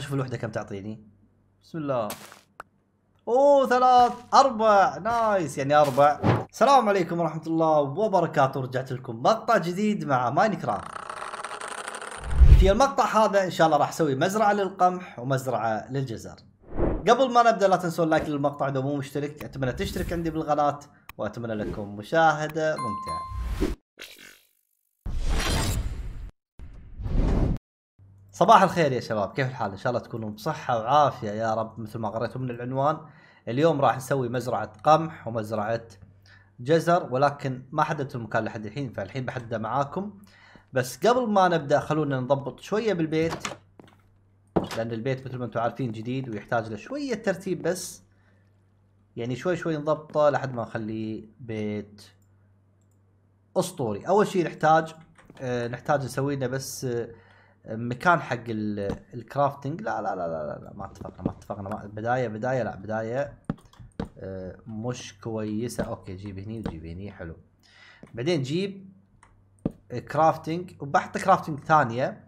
خلينا نشوف الوحده كم تعطيني بسم الله اوه ثلاث اربع نايس يعني اربع السلام عليكم ورحمه الله وبركاته رجعت لكم مقطع جديد مع ماينكرافت في المقطع هذا ان شاء الله راح اسوي مزرعه للقمح ومزرعه للجزر قبل ما نبدا لا تنسون لايك للمقطع اذا مو مشترك اتمنى تشترك عندي بالقناه واتمنى لكم مشاهده ممتعه صباح الخير يا شباب كيف الحال ان شاء الله تكونوا بصحه وعافيه يا رب مثل ما قريتوا من العنوان اليوم راح نسوي مزرعه قمح ومزرعه جزر ولكن ما حددت المكان لحد الحين فالحين بحدده معاكم بس قبل ما نبدا خلونا نضبط شويه بالبيت لان البيت مثل ما انتم عارفين جديد ويحتاج له شويه ترتيب بس يعني شوي شوي نضبطه لحد ما نخليه بيت اسطوري اول شيء نحتاج آه، نحتاج نسوي لنا بس آه، مكان حق الكرافتنج لا لا لا لا لا ما اتفقنا ما اتفقنا ما بدايه بدايه لا بدايه آه، مش كويسه اوكي جيب هني وجيب هني حلو بعدين جيب كرافتنج آه، وبحط كرافتنج ثانيه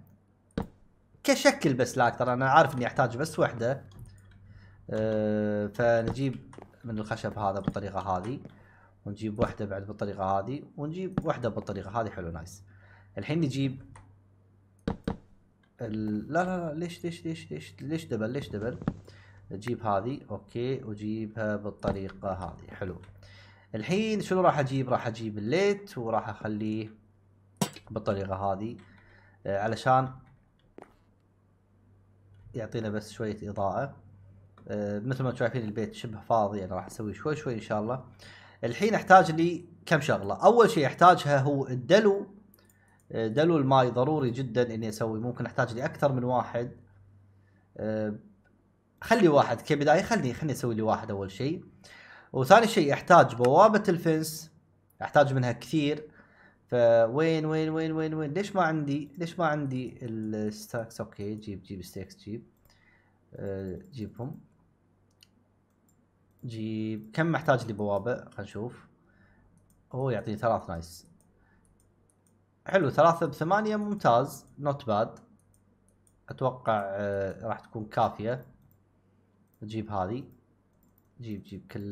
كشكل بس لا اكثر انا عارف اني احتاج بس وحده آه، فنجيب من الخشب هذا بالطريقه هذه ونجيب وحده بعد بالطريقه هذه ونجيب وحده بالطريقه هذه حلو نايس الحين نجيب ال... لا لا لا ليش ليش ليش ليش ليش دبل ليش دبل اجيب هذه اوكي واجيبها بالطريقه هذه حلو الحين شنو راح اجيب راح اجيب الليت وراح اخليه بالطريقه هذه آه، علشان يعطينا بس شويه اضاءه آه، مثل ما شايفين البيت شبه فاضي يعني راح اسوي شوي شوي ان شاء الله الحين احتاج لي كم شغله اول شيء احتاجها هو الدلو دلو الماي ضروري جدا اني اسوي ممكن احتاج لي اكثر من واحد أه، خلي واحد كبدايه خلني خلني اسوي لي واحد اول شيء وثاني شيء احتاج بوابه الفنس احتاج منها كثير فوين وين وين وين وين ليش ما عندي ليش ما عندي الستاكس اوكي جيب جيب ستيكس جيب أه، جيبهم جيب كم محتاج لي بوابه خلينا نشوف هو يعطيني ثلاث نايس حلو ثلاثة بثمانية ممتاز نوت باد اتوقع آه، راح تكون كافية نجيب هذه جيب جيب كل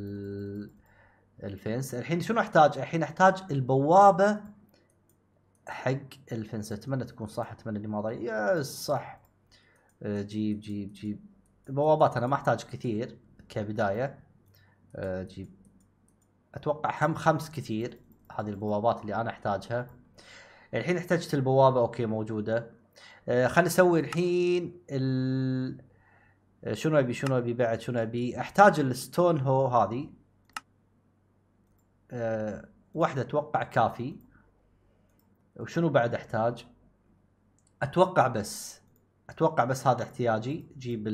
الفنس الحين شنو احتاج الحين احتاج البوابة حق الفنس اتمنى تكون صح اتمنى اني ما ضيع يس صح آه، جيب جيب جيب البوابات انا ما احتاج كثير كبداية آه، جيب اتوقع هم خمس كثير هذه البوابات اللي انا احتاجها الحين احتجت البوابه اوكي موجوده آه، خلينا نسوي الحين ال... آه، شنو ابي شنو ابي بعد شنو ابي احتاج الستون هو هذه آه، واحده اتوقع كافي وشنو بعد احتاج اتوقع بس اتوقع بس هذا احتياجي جيب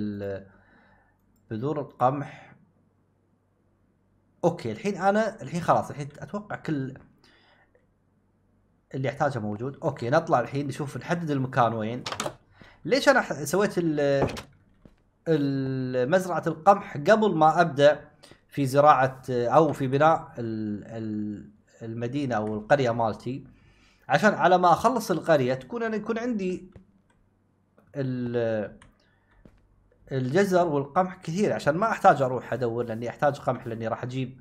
بذور القمح اوكي الحين انا الحين خلاص الحين اتوقع كل اللي يحتاجها موجود اوكي نطلع الحين نشوف نحدد المكان وين ليش انا سويت مزرعه القمح قبل ما ابدا في زراعه او في بناء المدينه او القريه مالتي عشان على ما اخلص القريه تكون انا يكون عندي الجزر والقمح كثير عشان ما احتاج اروح ادور لاني احتاج قمح لاني راح اجيب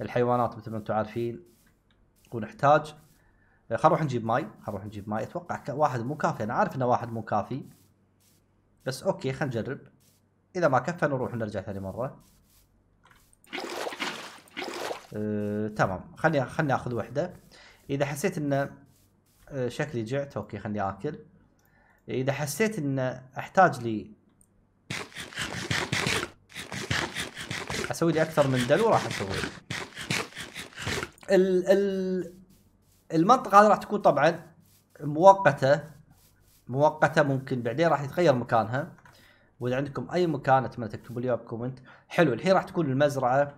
الحيوانات مثل ما انتم عارفين ونحتاج خل نروح نجيب ماي خل نروح نجيب ماي اتوقع واحد مو كافي انا عارف انه واحد مو كافي بس اوكي خل نجرب اذا ما كفى نروح نرجع ثاني مره أه، تمام خلني خلني اخذ وحده اذا حسيت ان أه، شكلي جعت اوكي خلني اكل اذا حسيت ان احتاج لي اسوي لي اكثر من دلو راح اسوي ال ال المنطقه هذه راح تكون طبعا مؤقته مؤقته ممكن بعدين راح يتغير مكانها واذا عندكم اي مكان اتمنى تكتبوا لي بكومنت حلو الحين راح تكون المزرعه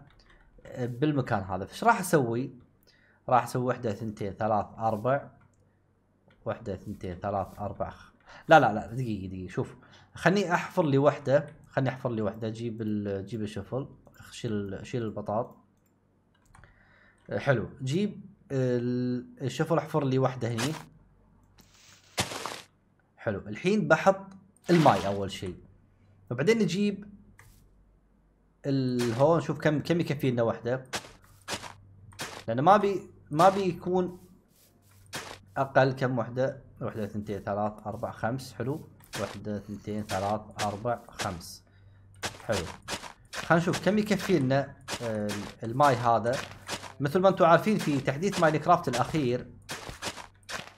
آه، بالمكان هذا فايش راح اسوي راح اسوي واحدة اثنتين ثلاث اربع واحدة اثنتين ثلاث اربع لا لا لا دقيقه دقيقه شوف خليني احفر لي واحدة خليني احفر لي واحدة جيب جيب الشفل شيل شيل البطاط حلو جيب شوفوا احفر لي واحده هني حلو الحين بحط الماي اول شيء وبعدين نجيب الهون نشوف كم كم يكفي لنا واحده لانه ما بي ما بيكون اقل كم وحده وحده اثنتين ثلاث اربع خمس حلو وحده اثنتين ثلاث اربع خمس حلو خلينا نشوف كم يكفي لنا الماي هذا مثل ما انتم عارفين في تحديث ماين كرافت الاخير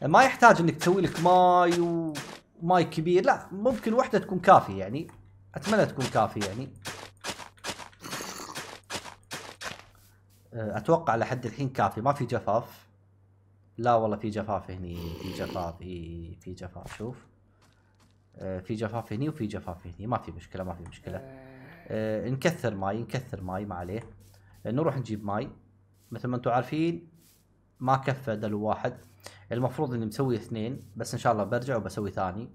ما يحتاج انك تسوي لك ماي وماي كبير لا ممكن وحده تكون كافيه يعني اتمنى تكون كافيه يعني أه، اتوقع لحد الحين كافي ما في جفاف لا والله في جفاف هني في جفاف اي في جفاف شوف أه، في جفاف هني وفي جفاف هني ما في مشكله ما في مشكله أه. نكثر ماي نكثر ماي ما عليه نروح نجيب ماي مثل ما انتم عارفين ما كفى دلو واحد المفروض اني مسوي اثنين بس ان شاء الله برجع وبسوي ثاني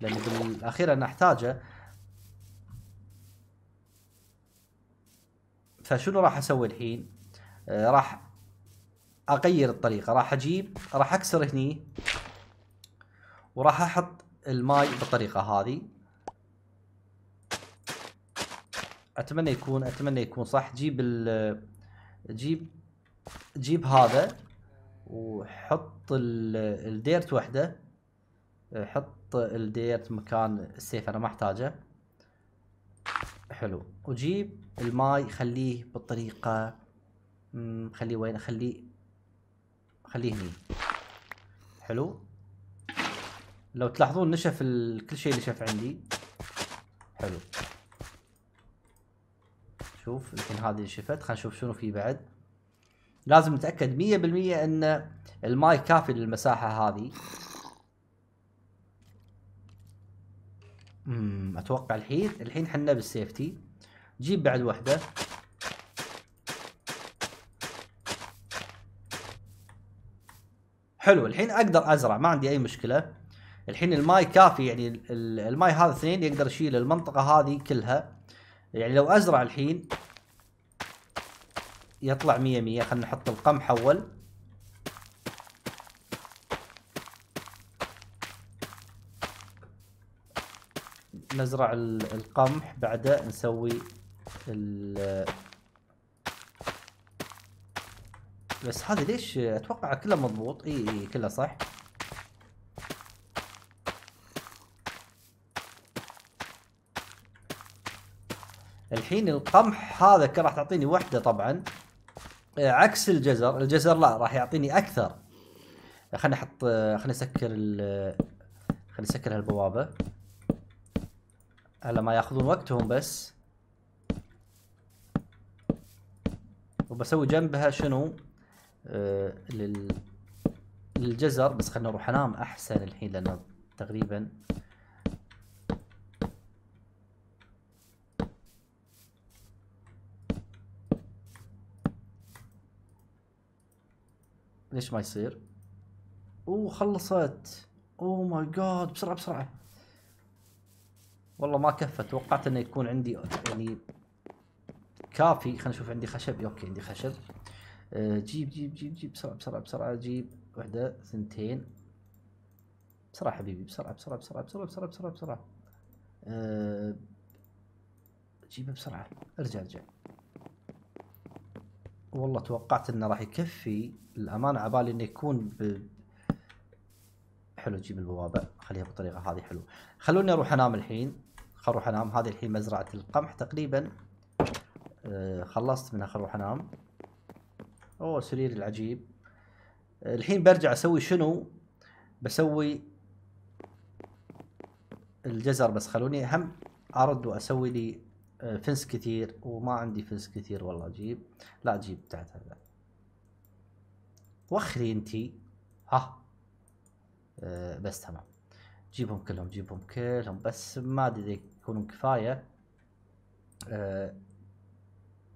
لان بالاخير انا احتاجه فشنو راح اسوي الحين آه، راح اغير الطريقه راح اجيب راح اكسر هني وراح احط الماي بالطريقه هذه اتمنى يكون اتمنى يكون صح جيب ال جيب جيب هذا وحط الديرت وحده حط الديرت مكان السيف انا ما احتاجه حلو وجيب الماي خليه بالطريقة خليه وين خليه خليه هني حلو لو تلاحظون نشف كل شيء نشف عندي حلو نشوف يمكن هذه شفت خلينا نشوف شنو في بعد لازم نتاكد 100% ان الماي كافي للمساحه هذه امم اتوقع الحين الحين حنا بالسيفتي جيب بعد وحده حلو الحين اقدر ازرع ما عندي اي مشكله الحين الماي كافي يعني الماي هذا اثنين يقدر يشيل المنطقه هذه كلها يعني لو ازرع الحين يطلع مية مية خلنا نحط القمح أول نزرع القمح بعده نسوي ال بس هذا ليش اتوقع كله مضبوط اي اي كله صح الحين القمح هذا راح تعطيني وحده طبعا عكس الجزر الجزر لا راح يعطيني اكثر خليني احط خليني اسكر ال خليني اسكر هالبوابه على ما ياخذون وقتهم بس وبسوي جنبها شنو آه، لل للجزر بس خلنا نروح انام احسن الحين لانه تقريبا ليش ما يصير خلصت اوه ماي جاد بسرعه بسرعه والله ما كفى توقعت انه يكون عندي يعني كافي خلينا نشوف عندي خشب اوكي عندي خشب آه، جيب جيب جيب جيب بسرعه بسرعه بسرعه جيب وحده ثنتين بسرعه حبيبي بسرعه بسرعه بسرعه بسرعه بسرعه بسرعه بسرعه آه، جيبه بسرعه ارجع ارجع والله توقعت انه راح يكفي الامانه عبالي انه يكون ب... حلو نجيب البوابه خليها بالطريقه هذه حلو خلوني اروح انام الحين خل اروح انام هذه الحين مزرعه القمح تقريبا آه، خلصت منها خل اروح انام اوه سريري العجيب الحين برجع اسوي شنو بسوي الجزر بس خلوني هم ارد واسوي لي آه، فنس كثير وما عندي فنس كثير والله اجيب لا اجيب بتاعت هذا وخري انتي ها أه بس تمام جيبهم كلهم جيبهم كلهم بس ما ادري اذا يكونون كفايه أه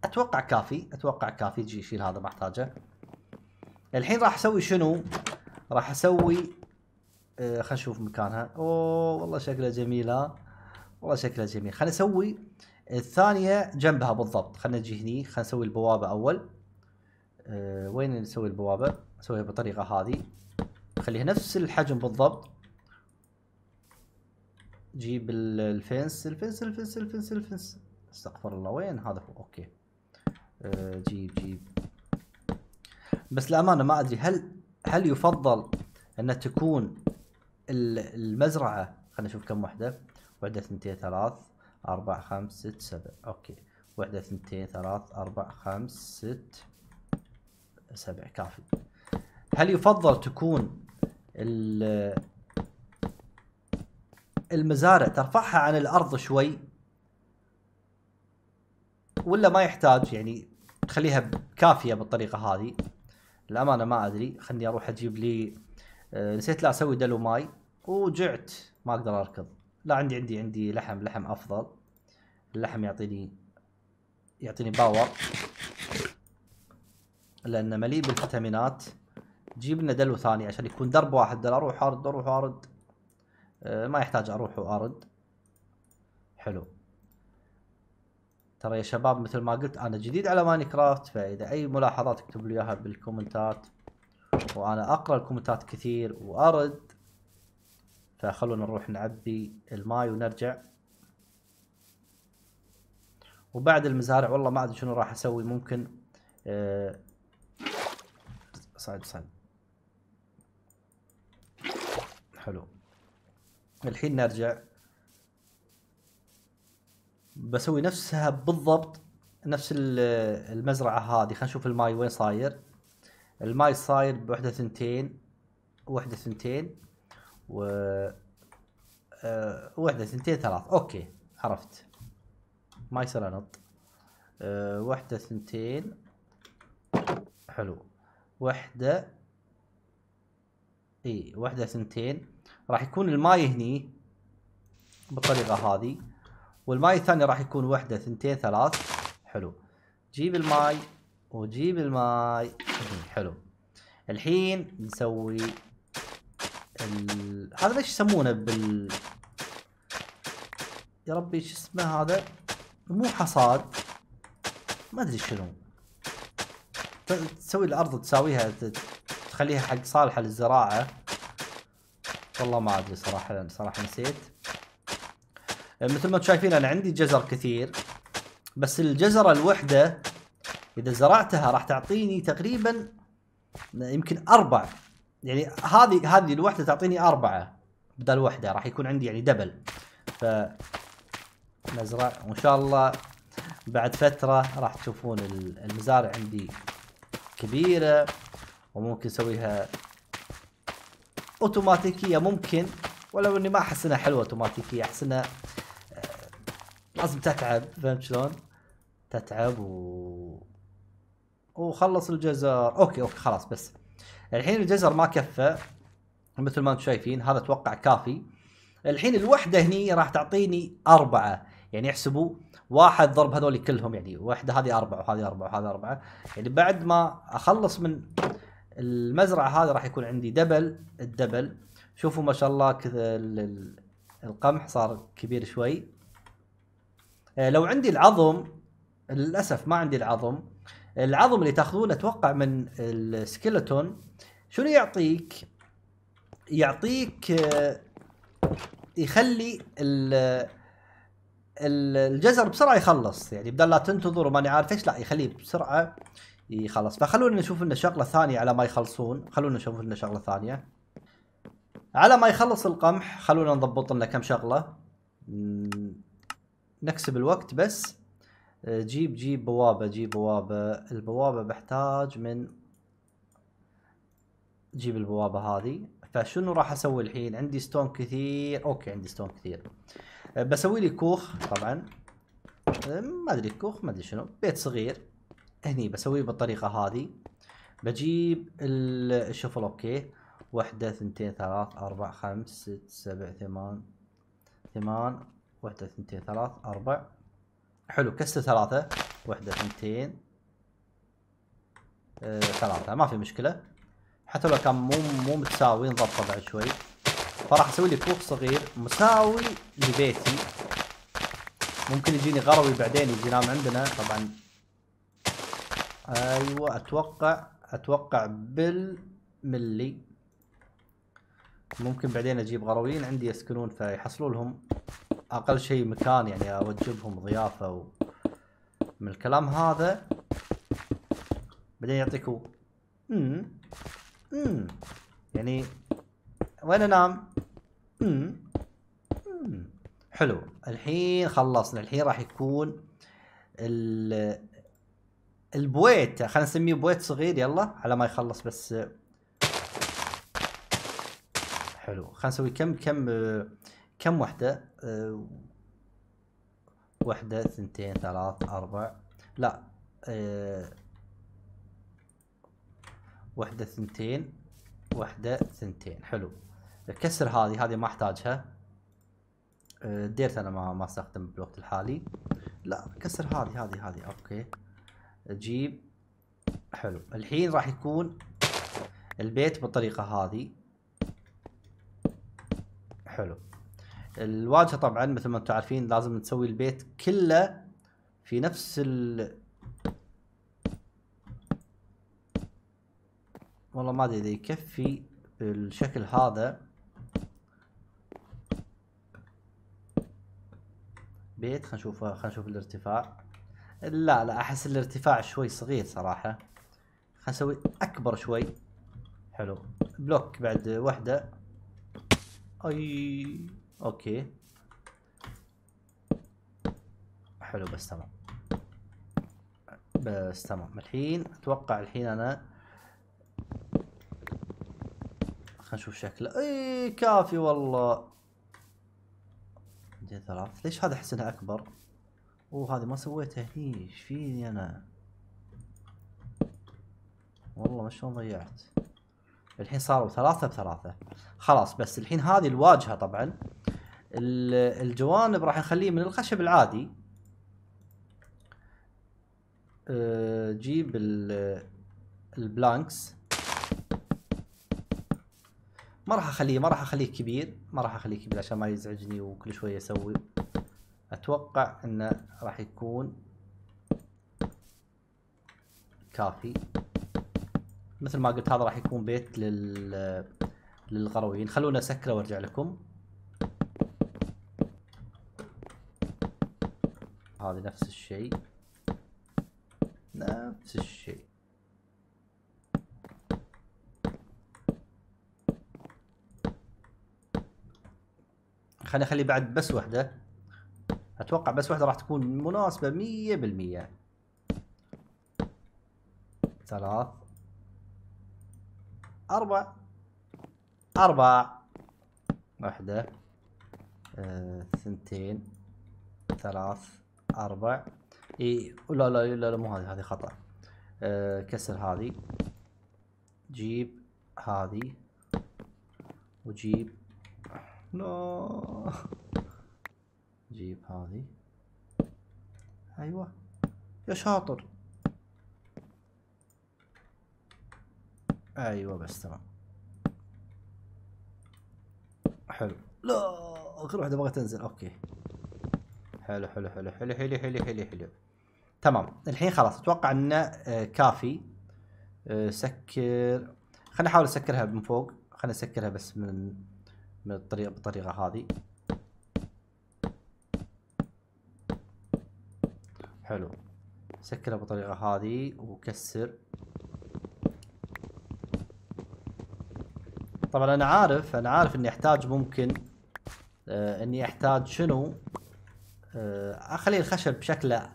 اتوقع كافي اتوقع كافي جي شيل هذا ما احتاجه الحين راح اسوي شنو راح اسوي أه خلينا نشوف مكانها اوه والله شكلها جميل ها والله شكلها جميل خلينا نسوي الثانيه جنبها بالضبط خلينا نجي هني خلينا نسوي البوابه اول أه وين نسوي البوابه نسويها بالطريقه هذه خليها نفس الحجم بالضبط جيب الفنس الفنس الفنس الفنس الفنس استغفر الله وين هذا هو اوكي أه جيب جيب بس للامانه ما ادري هل هل يفضل ان تكون المزرعه خلينا نشوف كم وحده وحده اثنتين ثلاث أربعة خمس ست سبع أوكي وحدة اثنتين ثلاث أربعة خمس ست سبع كافي هل يفضل تكون المزارع ترفعها عن الأرض شوي ولا ما يحتاج يعني تخليها كافية بالطريقة هذه للأمانة ما أدري خلني أروح أجيب لي آه، نسيت لا أسوي دلو ماي وجعت ما أقدر أركض لا عندي عندي عندي لحم لحم افضل اللحم يعطيني يعطيني باور لانه مليء بالفيتامينات جيب لنا دلو ثاني عشان يكون درب واحد دل اروح ارد اروح ارد آه، ما يحتاج اروح وارد حلو ترى يا شباب مثل ما قلت انا جديد على ماين كرافت فاذا اي ملاحظات اكتبوا لي اياها بالكومنتات وانا اقرا الكومنتات كثير وارد فخلونا نروح نعبي الماي ونرجع وبعد المزارع والله ما ادري شنو راح اسوي ممكن أه صعد صعد حلو الحين نرجع بسوي نفسها بالضبط نفس المزرعة هذه خلينا نشوف الماي وين صاير الماي صاير بوحدة ثنتين وحدة ثنتين و آه واحدة ثنتين ثلاث اوكي عرفت ما يصير انط آه واحدة ثنتين حلو واحدة اي واحدة ثنتين راح يكون الماي هني بالطريقة هذه والماي الثاني راح يكون واحدة ثنتين ثلاث حلو جيب الماي وجيب الماي حلو الحين نسوي ال... هذا ليش يسمونه بال يا ربي شو اسمه هذا مو حصاد ما ادري شنو تسوي الارض تساويها تخليها حق صالحه للزراعه والله ما ادري صراحه لأن صراحه نسيت مثل ما انتم شايفين انا عندي جزر كثير بس الجزره الوحده اذا زرعتها راح تعطيني تقريبا يمكن اربع يعني هذه هذه الوحده تعطيني اربعه بدل وحده راح يكون عندي يعني دبل ف نزرع وان شاء الله بعد فتره راح تشوفون المزارع عندي كبيره وممكن اسويها اوتوماتيكيه ممكن ولو اني ما احس انها حلوه اوتوماتيكيه احس انها آه، لازم تتعب فهمت شلون؟ تتعب و وخلص الجزر اوكي اوكي خلاص بس الحين الجزر ما كفى مثل ما انتم شايفين هذا اتوقع كافي الحين الوحده هني راح تعطيني اربعه يعني احسبوا واحد ضرب هذول كلهم يعني واحده هذه اربعه وهذه اربعه وهذه اربعه يعني بعد ما اخلص من المزرعه هذه راح يكون عندي دبل الدبل شوفوا ما شاء الله كذا القمح صار كبير شوي آه، لو عندي العظم للاسف ما عندي العظم العظم اللي تاخذونه اتوقع من السكيلتون شنو يعطيك؟ يعطيك آه، يخلي الجزر بسرعه يخلص يعني بدل لا تنتظر وماني عارف ايش لا يخليه بسرعه يخلص فخلونا نشوف لنا شغله ثانيه على ما يخلصون خلونا نشوف لنا شغله ثانيه على ما يخلص القمح خلونا نضبط لنا كم شغله نكسب الوقت بس جيب جيب بوابة جيب بوابة البوابة بحتاج من جيب البوابة هذه فشنو راح اسوي الحين عندي ستون كثير اوكي عندي ستون كثير أه، بسوي لي كوخ طبعا أه، ما ادري كوخ ما ادري شنو بيت صغير هني بسويه بالطريقة هذه بجيب الشفل اوكي واحدة ثنتين ثلاث اربع خمس ست سبع ثمان ثمان واحدة ثنتين ثلاث اربع حلو كسر ثلاثة وحدة اثنتين آه، ثلاثة ما في مشكلة حتى لو كان مو مو متساوي نضبطه بعد شوي فراح اسوي لي كوخ صغير مساوي لبيتي ممكن يجيني غروي بعدين يجي ينام عندنا طبعا ايوه اتوقع اتوقع بالملي ممكن بعدين اجيب غرويين عندي يسكنون فيحصلوا لهم اقل شيء مكان يعني اوجبهم ضيافه و... من الكلام هذا بعدين يعطيكوا امم امم يعني وين انام؟ امم امم حلو الحين خلصنا الحين راح يكون ال البويت خلينا نسميه بويت صغير يلا على ما يخلص بس حلو خلينا نسوي كم كم كم وحدة أه وحدة ثنتين ثلاث أربع لا أه وحدة ثنتين وحدة ثنتين حلو كسر هذه هذه ما احتاجها آه، ديرت انا ما ما استخدم بالوقت الحالي لا كسر هذه هذه هذه اوكي اجيب حلو الحين راح يكون البيت بالطريقة هذه حلو الواجهه طبعا مثل ما انتم عارفين لازم نسوي البيت كله في نفس ال والله ما ادري اذا يكفي بالشكل هذا بيت خلينا نشوف خلينا نشوف الارتفاع لا لا احس الارتفاع شوي صغير صراحه خلينا نسوي اكبر شوي حلو بلوك بعد وحده اي اوكي حلو بس تمام بس تمام الحين اتوقع الحين انا خلينا نشوف شكله اي كافي والله دي ثلاث ليش هذا احس انها اكبر اوه هذه ما سويتها هني ايش فيني انا والله ما شلون ضيعت الحين صاروا ثلاثة بثلاثة خلاص بس الحين هذه الواجهة طبعا الجوانب راح نخليه من الخشب العادي آه، جيب البلانكس ما راح اخليه ما راح اخليه كبير ما راح اخليه كبير عشان ما يزعجني وكل شويه اسوي اتوقع انه راح يكون كافي مثل ما قلت هذا راح يكون بيت لل للغرويين خلونا اسكره وارجع لكم هذه نفس الشيء نفس الشيء خليني اخلي بعد بس وحده اتوقع بس وحده راح تكون مناسبه 100% ثلاث اربع اربع وحده اثنتين آه، ثلاث أربع إي لا لا لا, لا مو هذه هذه خطأ أه كسر هذه جيب هذه وجيب لا جيب هذه أيوة يا شاطر أيوة بس تمام حلو لا اخر واحدة بغت تنزل أوكي حلو حلو حلو حلو حلو حلو حلو حلو تمام الحين خلاص اتوقع انه آه، كافي آه، سكر خلينا نحاول نسكرها من فوق خلينا نسكرها بس من من الطريقه بالطريقه هذه حلو سكرها بالطريقه هذه وكسر طبعا انا عارف انا عارف اني احتاج ممكن آه، اني احتاج شنو اخلي آه، الخشب بشكله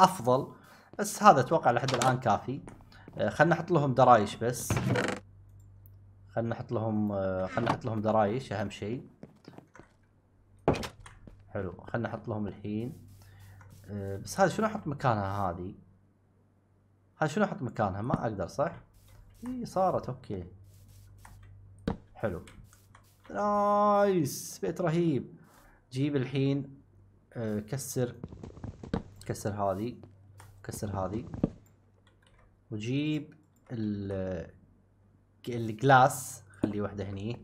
افضل بس هذا اتوقع لحد الان كافي آه، خلنا نحط لهم درايش بس خلنا نحط لهم آه، خلنا نحط لهم درايش اهم شيء حلو خلنا نحط لهم الحين بس هذا شنو احط مكانها هذه هذا شنو احط مكانها ما اقدر صح اي صارت اوكي حلو نايس بيت رهيب جيب الحين آه، كسر كسر هذه كسر هذه وجيب الجلاس خلي واحدة هني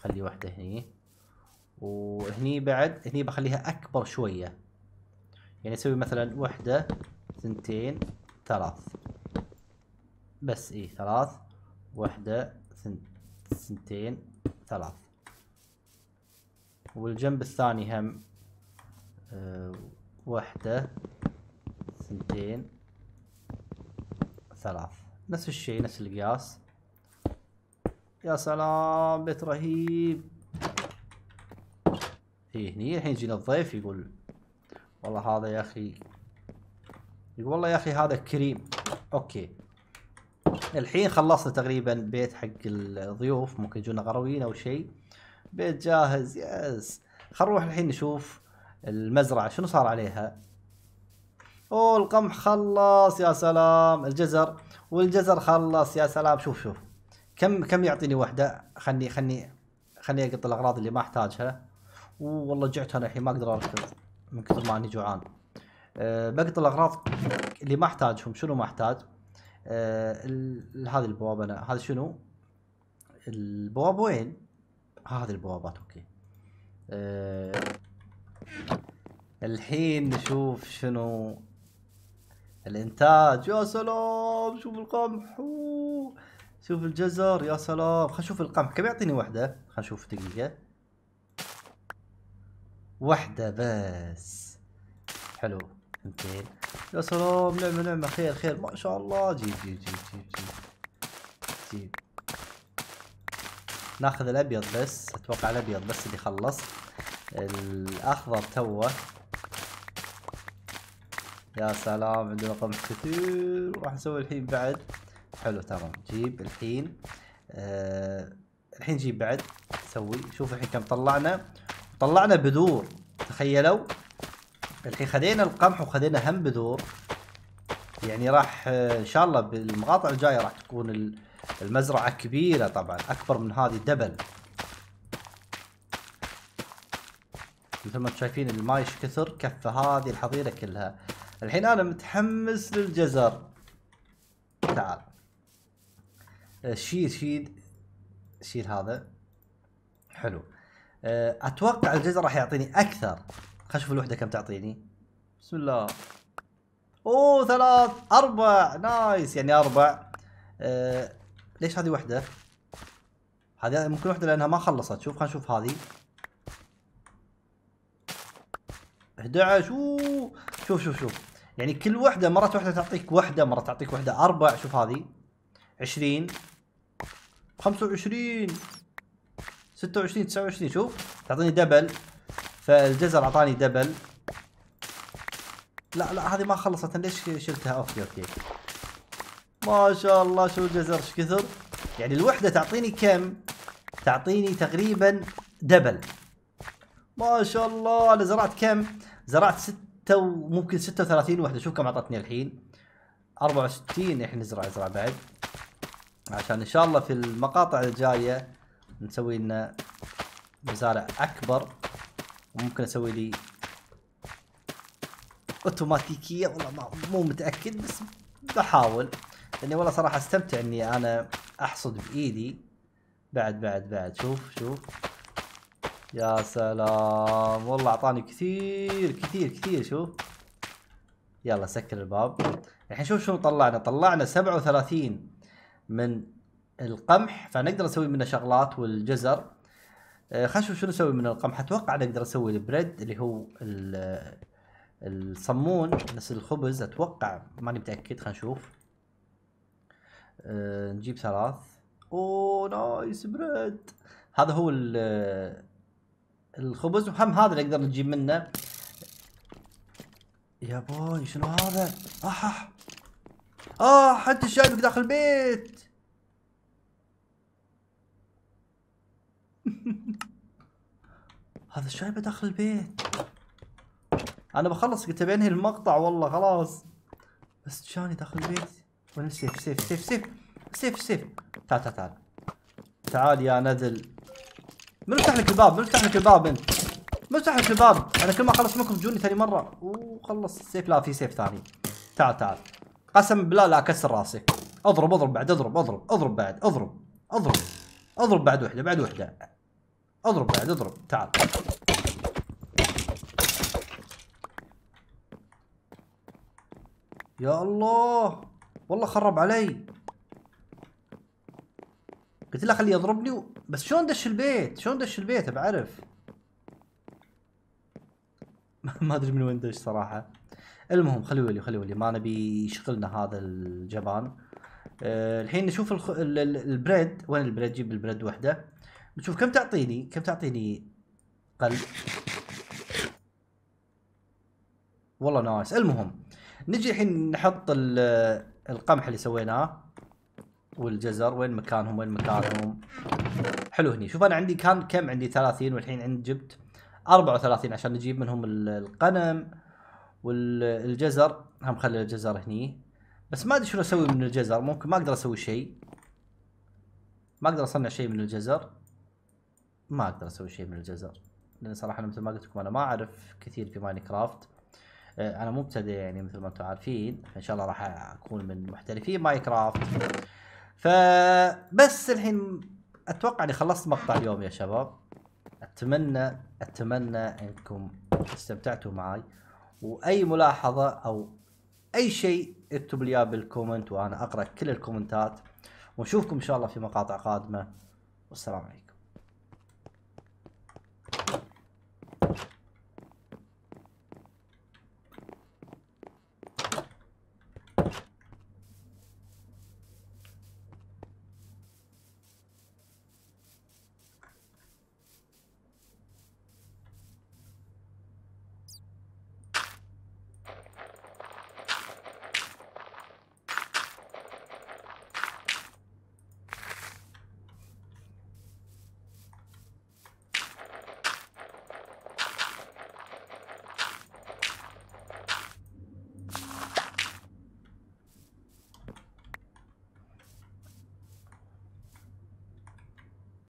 خلي واحدة هني وهني بعد هني بخليها أكبر شوية يعني اسوي مثلا واحدة ثنتين ثلاث بس ايه ثلاث واحدة ثنتين ثلاث والجنب الثاني هم آه، واحدة اثنتين ثلاث نفس الشيء نفس القياس يا سلام بيت رهيب اي هني الحين يجينا الضيف يقول والله هذا يا اخي يقول والله يا اخي هذا كريم اوكي الحين خلصنا تقريبا بيت حق الضيوف ممكن يجونا غرويين او شيء بيت جاهز يس خلينا نروح الحين نشوف المزرعه شنو صار عليها؟ اوه القمح خلص يا سلام الجزر والجزر خلص يا سلام شوف شوف كم كم يعطيني وحده خلني خلني خلني اقط الاغراض اللي ما احتاجها اوه والله جعت انا الحين ما اقدر اركض من كثر ما اني جوعان أه بقط الاغراض اللي ما احتاجهم شنو ما احتاج أه هذه البوابه هذا شنو البوابه وين آه، هذه البوابات اوكي أه الحين نشوف شنو الانتاج يا سلام شوف القمح شوف الجزر يا سلام خل نشوف القمح كم يعطيني وحده خل نشوف دقيقه وحده بس حلو اثنتين يا سلام نعمه نعمه خير خير ما شاء الله جيب جيب جيب جيب جيب, جيب. ناخذ الابيض بس اتوقع الابيض بس اللي خلص الاخضر توه يا سلام عندنا قمح كثير راح نسوي الحين بعد حلو ترى جيب الحين آه الحين جيب بعد سوي شوف الحين كم طلعنا طلعنا بذور تخيلوا الحين خذينا القمح وخذينا هم بذور يعني راح آه، ان شاء الله بالمقاطع الجايه راح تكون المزرعه كبيره طبعا اكبر من هذه دبل مثل ما انتم شايفين الماي كثر كفى هذه الحظيره كلها الحين انا متحمس للجزر تعال آه، شيل شيل شيل هذا حلو آه، اتوقع الجزر راح يعطيني اكثر خلينا نشوف الوحده كم تعطيني بسم الله اوه ثلاث اربع نايس يعني اربع أه ليش هذه وحده هذه ممكن وحده لانها ما خلصت شوف خلينا نشوف هذه 11 اوه شوف شوف شوف يعني كل وحده مرات وحده تعطيك وحده مرات تعطيك وحده اربع شوف هذه 20 25 26 29 شوف تعطيني دبل فالجزر اعطاني دبل لا لا هذه ما خلصت ليش شلتها اوكي اوكي ما شاء الله شو الجزر ايش كثر يعني الوحده تعطيني كم تعطيني تقريبا دبل ما شاء الله انا زرعت كم؟ زرعت ستة وممكن 36 وحده شوف كم اعطتني الحين 64 احنا نزرع زرع بعد عشان ان شاء الله في المقاطع الجايه نسوي لنا مزارع اكبر وممكن اسوي لي اوتوماتيكيه والله ما مو متاكد بس بحاول لاني والله صراحه استمتع اني انا احصد بايدي بعد بعد بعد شوف شوف يا سلام والله اعطاني كثير كثير كثير شوف يلا سكر الباب الحين شوف شنو طلعنا طلعنا 37 من القمح فنقدر نسوي منه شغلات والجزر آه، خلينا نشوف شنو نسوي من القمح اتوقع نقدر نسوي البريد اللي هو الصمون نفس الخبز اتوقع ماني متاكد خلينا نشوف آه، نجيب ثلاث اوه نايس بريد هذا هو الخبز وهم هذا اللي اقدر نجيب منه يا بوي شنو هذا؟ اح آه، اح آه. اه حتى شايفك داخل البيت هذا الشايبه داخل البيت انا بخلص قلت بينهي المقطع والله خلاص بس شاني داخل البيت وين سيف سيف سيف سيف سيف سيف تعال تعال تعال تعال يا نذل من افتح لك الباب من افتح لك الباب انت من افتح لك الباب انا كل ما اخلص منكم تجوني ثاني مره وخلص السيف لا في سيف ثاني تعال تعال قسم بالله لا اكسر راسي اضرب اضرب بعد اضرب اضرب اضرب بعد اضرب اضرب اضرب بعد وحده بعد وحده اضرب بعد اضرب تعال يا الله والله خرب علي قلت له خليه يضربني بس شلون دش البيت؟ شلون دش البيت بعرف؟ ما ادري من وين دش صراحه. المهم خلي ولي خلي ولي ما نبي يشغلنا هذا الجبان. أه الحين نشوف الخ... البريد وين البريد؟ جيب البريد وحده. نشوف كم تعطيني؟ كم تعطيني قلب؟ والله نايس المهم نجي الحين نحط القمح اللي سويناه والجزر وين مكانهم وين مكانهم حلو هني شوف انا عندي كان كم عندي 30 والحين عندي جبت 34 عشان نجيب منهم القنم والجزر هم خلي الجزر هني بس ما ادري شنو اسوي من الجزر ممكن ما اقدر اسوي شيء ما اقدر اصنع شيء من الجزر ما اقدر اسوي شيء من الجزر لان صراحه مثل ما قلت لكم انا ما اعرف كثير في ماينكرافت أه، انا مبتدئ يعني مثل ما انتم عارفين ان شاء الله راح اكون من محترفين ماينكرافت فبس الحين اتوقع اني خلصت مقطع اليوم يا شباب اتمنى اتمنى انكم استمتعتوا معي واي ملاحظه او اي شيء اكتب لي بالكومنت وانا اقرا كل الكومنتات ونشوفكم ان شاء الله في مقاطع قادمه والسلام عليكم